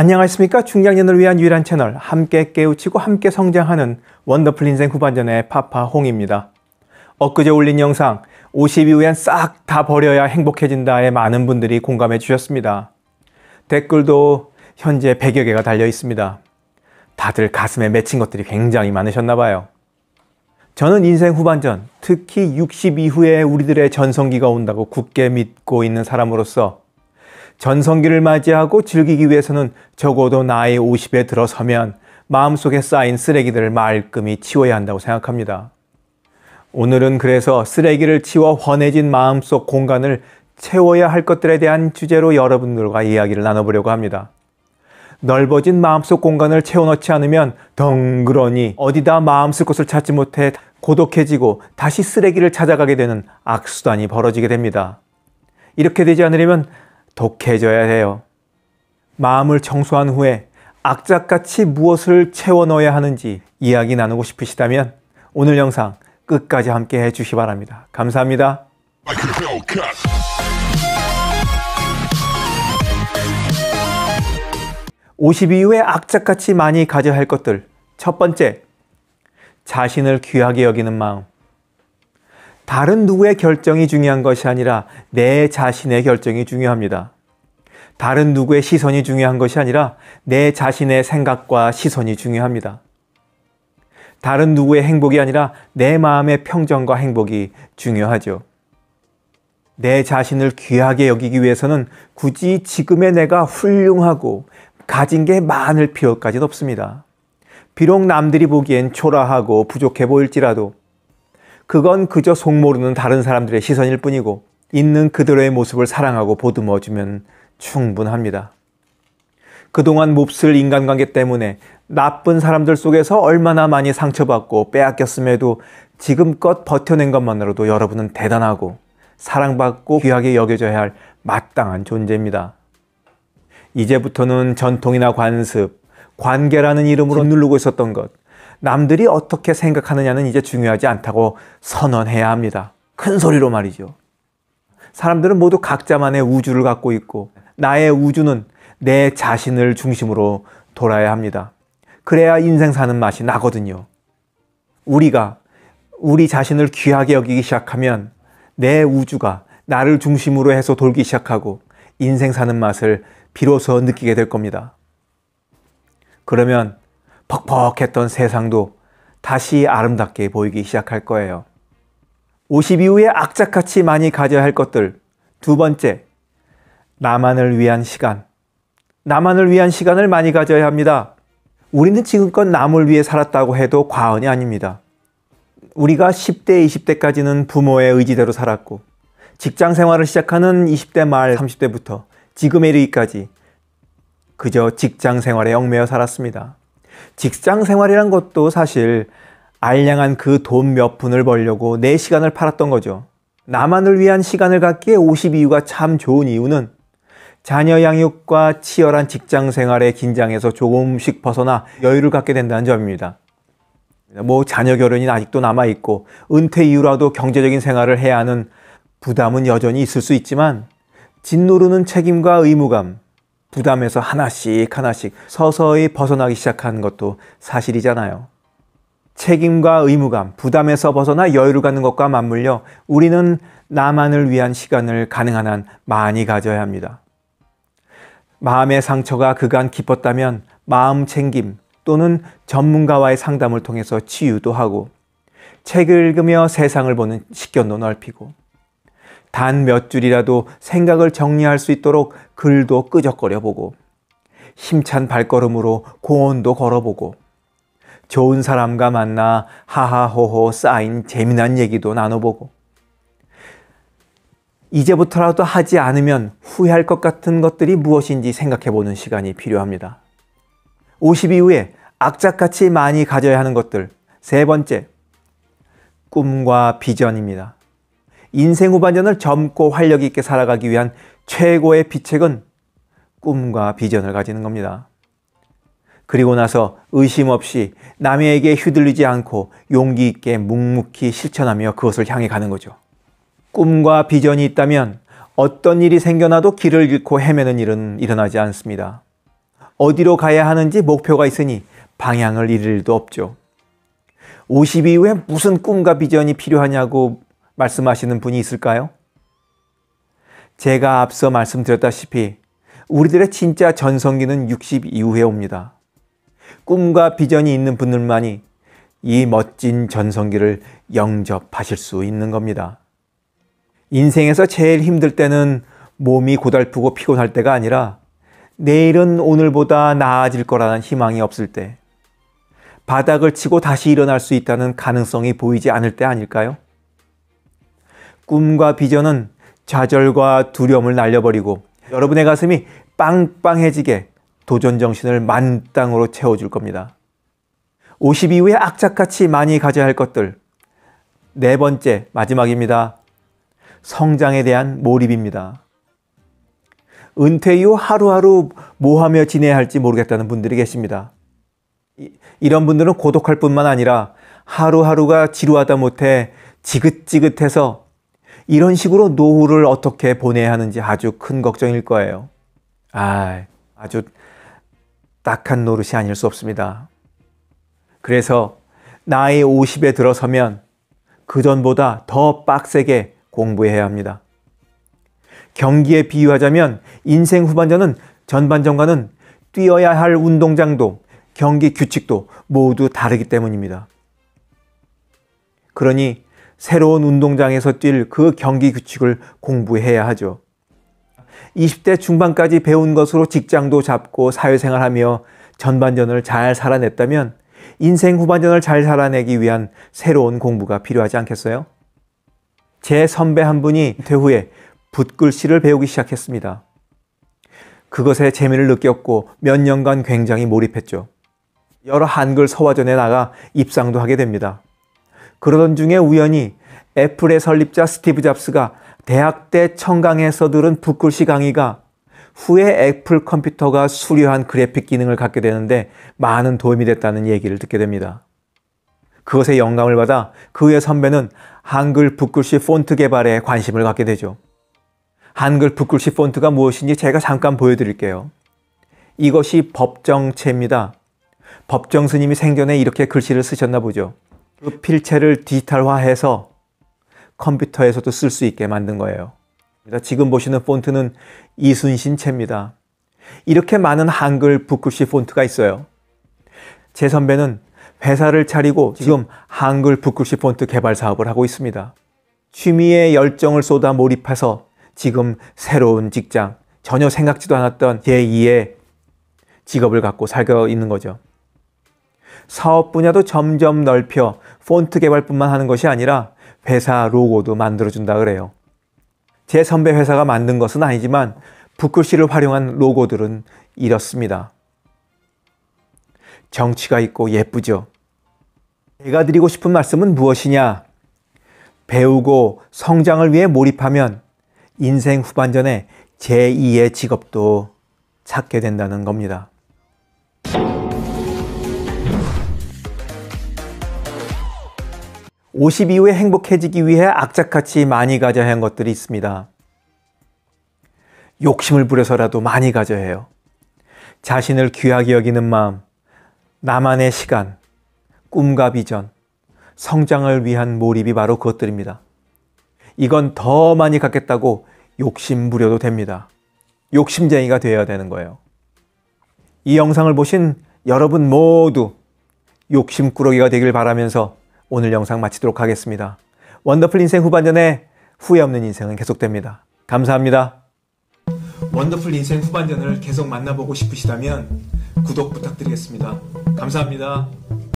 안녕하십니까? 중장년을 위한 유일한 채널, 함께 깨우치고 함께 성장하는 원더풀 인생 후반전의 파파홍입니다. 엊그제 올린 영상, 50 이후엔 싹 다 버려야 행복해진다에 많은 분들이 공감해 주셨습니다. 댓글도 현재 100여 개가 달려 있습니다. 다들 가슴에 맺힌 것들이 굉장히 많으셨나 봐요. 저는 인생 후반전, 특히 60 이후에 우리들의 전성기가 온다고 굳게 믿고 있는 사람으로서 전성기를 맞이하고 즐기기 위해서는 적어도 나이 50에 들어서면 마음속에 쌓인 쓰레기들을 말끔히 치워야 한다고 생각합니다. 오늘은 그래서 쓰레기를 치워 훤해진 마음속 공간을 채워야 할 것들에 대한 주제로 여러분들과 이야기를 나눠보려고 합니다. 넓어진 마음속 공간을 채워넣지 않으면 덩그러니 어디다 마음 쓸 곳을 찾지 못해 고독해지고 다시 쓰레기를 찾아가게 되는 악수단이 벌어지게 됩니다. 이렇게 되지 않으려면 독해져야 해요. 마음을 청소한 후에 악착같이 무엇을 채워 넣어야 하는지 이야기 나누고 싶으시다면 오늘 영상 끝까지 함께 해주시 바랍니다. 감사합니다. 오십 이후에 악착같이 많이 가져야 할 것들. 첫 번째, 자신을 귀하게 여기는 마음. 다른 누구의 결정이 중요한 것이 아니라 내 자신의 결정이 중요합니다. 다른 누구의 시선이 중요한 것이 아니라 내 자신의 생각과 시선이 중요합니다. 다른 누구의 행복이 아니라 내 마음의 평정과 행복이 중요하죠. 내 자신을 귀하게 여기기 위해서는 굳이 지금의 내가 훌륭하고 가진 게 많을 필요까지는 없습니다. 비록 남들이 보기엔 초라하고 부족해 보일지라도 그건 그저 속 모르는 다른 사람들의 시선일 뿐이고 있는 그대로의 모습을 사랑하고 보듬어 주면 충분합니다. 그동안 몹쓸 인간관계 때문에 나쁜 사람들 속에서 얼마나 많이 상처받고 빼앗겼음에도 지금껏 버텨낸 것만으로도 여러분은 대단하고 사랑받고 귀하게 여겨져야 할 마땅한 존재입니다. 이제부터는 전통이나 관습, 관계라는 이름으로 누르고 있었던 것, 남들이 어떻게 생각하느냐는 이제 중요하지 않다고 선언해야 합니다. 큰 소리로 말이죠. 사람들은 모두 각자만의 우주를 갖고 있고 나의 우주는 내 자신을 중심으로 돌아야 합니다. 그래야 인생 사는 맛이 나거든요. 우리가 우리 자신을 귀하게 여기기 시작하면 내 우주가 나를 중심으로 해서 돌기 시작하고 인생 사는 맛을 비로소 느끼게 될 겁니다. 그러면 퍽퍽했던 세상도 다시 아름답게 보이기 시작할 거예요. 50 이후에 악착같이 많이 가져야 할 것들. 두 번째, 나만을 위한 시간. 나만을 위한 시간을 많이 가져야 합니다. 우리는 지금껏 남을 위해 살았다고 해도 과언이 아닙니다. 우리가 10대, 20대까지는 부모의 의지대로 살았고, 직장 생활을 시작하는 20대 말 30대부터 지금의 이르기까지 그저 직장 생활에 얽매여 살았습니다. 직장 생활이란 것도 사실 알량한 그 돈 몇 푼을 벌려고 내 시간을 팔았던 거죠. 나만을 위한 시간을 갖기에 5 0이유가참 좋은 이유는 자녀 양육과 치열한 직장 생활의 긴장에서 조금씩 벗어나 여유를 갖게 된다는 점입니다. 뭐 자녀 결혼이 아직도 남아 있고 은퇴 이후라도 경제적인 생활을 해야 하는 부담은 여전히 있을 수 있지만 짓누르는 책임과 의무감, 부담에서 하나씩 하나씩 서서히 벗어나기 시작한 것도 사실이잖아요. 책임과 의무감, 부담에서 벗어나 여유를 갖는 것과 맞물려 우리는 나만을 위한 시간을 가능한 한 많이 가져야 합니다. 마음의 상처가 그간 깊었다면 마음 챙김 또는 전문가와의 상담을 통해서 치유도 하고 책을 읽으며 세상을 보는 식견도 넓히고 단 몇 줄이라도 생각을 정리할 수 있도록 글도 끄적거려 보고 힘찬 발걸음으로 고온도 걸어보고 좋은 사람과 만나 하하호호 쌓인 재미난 얘기도 나눠보고 이제부터라도 하지 않으면 후회할 것 같은 것들이 무엇인지 생각해 보는 시간이 필요합니다. 50 이후에 악착같이 많이 가져야 하는 것들. 세 번째, 꿈과 비전입니다. 인생 후반전을 젊고 활력 있게 살아가기 위한 최고의 비책은 꿈과 비전을 가지는 겁니다. 그리고 나서 의심 없이 남에게 휘둘리지 않고 용기 있게 묵묵히 실천하며 그것을 향해 가는 거죠. 꿈과 비전이 있다면 어떤 일이 생겨나도 길을 잃고 헤매는 일은 일어나지 않습니다. 어디로 가야 하는지 목표가 있으니 방향을 잃을 일도 없죠. 50 이후에 무슨 꿈과 비전이 필요하냐고 말씀하시는 분이 있을까요? 제가 앞서 말씀드렸다시피 우리들의 진짜 전성기는 60 이후에 옵니다. 꿈과 비전이 있는 분들만이 이 멋진 전성기를 영접하실 수 있는 겁니다. 인생에서 제일 힘들 때는 몸이 고달프고 피곤할 때가 아니라 내일은 오늘보다 나아질 거라는 희망이 없을 때, 바닥을 치고 다시 일어날 수 있다는 가능성이 보이지 않을 때 아닐까요? 꿈과 비전은 좌절과 두려움을 날려버리고 여러분의 가슴이 빵빵해지게 도전 정신을 만땅으로 채워줄 겁니다. 50 이후에 악착같이 많이 가져야 할 것들. 네 번째, 마지막입니다. 성장에 대한 몰입입니다. 은퇴 이후 하루하루 뭐 하며 지내야 할지 모르겠다는 분들이 계십니다. 이런 분들은 고독할 뿐만 아니라 하루하루가 지루하다 못해 지긋지긋해서 이런 식으로 노후를 어떻게 보내야 하는지 아주 큰 걱정일 거예요. 아, 아주 딱한 노릇이 아닐 수 없습니다. 그래서 나이 50에 들어서면 그전보다 더 빡세게 공부해야 합니다. 경기에 비유하자면 인생 후반전은 전반전과는 뛰어야 할 운동장도 경기 규칙도 모두 다르기 때문입니다. 그러니 새로운 운동장에서 뛸 그 경기 규칙을 공부해야 하죠. 20대 중반까지 배운 것으로 직장도 잡고 사회생활하며 전반전을 잘 살아냈다면 인생 후반전을 잘 살아내기 위한 새로운 공부가 필요하지 않겠어요? 제 선배 한 분이 퇴후에 붓글씨를 배우기 시작했습니다. 그것에 재미를 느꼈고 몇 년간 굉장히 몰입했죠. 여러 한글 서화전에 나가 입상도 하게 됩니다. 그러던 중에 우연히 애플의 설립자 스티브 잡스가 대학 때 청강에서 들은 붓글씨 강의가 후에 애플 컴퓨터가 수려한 그래픽 기능을 갖게 되는데 많은 도움이 됐다는 얘기를 듣게 됩니다. 그것의 영감을 받아 그의 선배는 한글 붓글씨 폰트 개발에 관심을 갖게 되죠. 한글 붓글씨 폰트가 무엇인지 제가 잠깐 보여드릴게요. 이것이 법정체입니다. 법정 스님이 생전에 이렇게 글씨를 쓰셨나 보죠. 그 필체를 디지털화해서 컴퓨터에서도 쓸 수 있게 만든 거예요. 지금 보시는 폰트는 이순신체입니다. 이렇게 많은 한글 북글씨 폰트가 있어요. 제 선배는 회사를 차리고 지금 한글 북글씨 폰트 개발 사업을 하고 있습니다. 취미에 열정을 쏟아 몰입해서 지금 새로운 직장, 전혀 생각지도 않았던 제2의 직업을 갖고 살고 있는 거죠. 사업 분야도 점점 넓혀 폰트 개발뿐만 하는 것이 아니라 회사 로고도 만들어준다 그래요. 제 선배 회사가 만든 것은 아니지만 북글씨를 활용한 로고들은 이렇습니다. 정치가 있고 예쁘죠. 제가 드리고 싶은 말씀은 무엇이냐? 배우고 성장을 위해 몰입하면 인생 후반전에 제2의 직업도 찾게 된다는 겁니다. 오십 이후에 행복해지기 위해 악착같이 많이 가져야 하 것들이 있습니다. 욕심을 부려서라도 많이 가져야 해요. 자신을 귀하게 여기는 마음, 나만의 시간, 꿈과 비전, 성장을 위한 몰입이 바로 그것들입니다. 이건 더 많이 갖겠다고 욕심 부려도 됩니다. 욕심쟁이가 되어야 되는 거예요. 이 영상을 보신 여러분 모두 욕심꾸러기가 되길 바라면서 오늘 영상 마치도록 하겠습니다. 원더풀 인생 후반전에 후회 없는 인생은 계속됩니다. 감사합니다. 원더풀 인생 후반전을 계속 만나보고 싶으시다면 구독 부탁드리겠습니다. 감사합니다.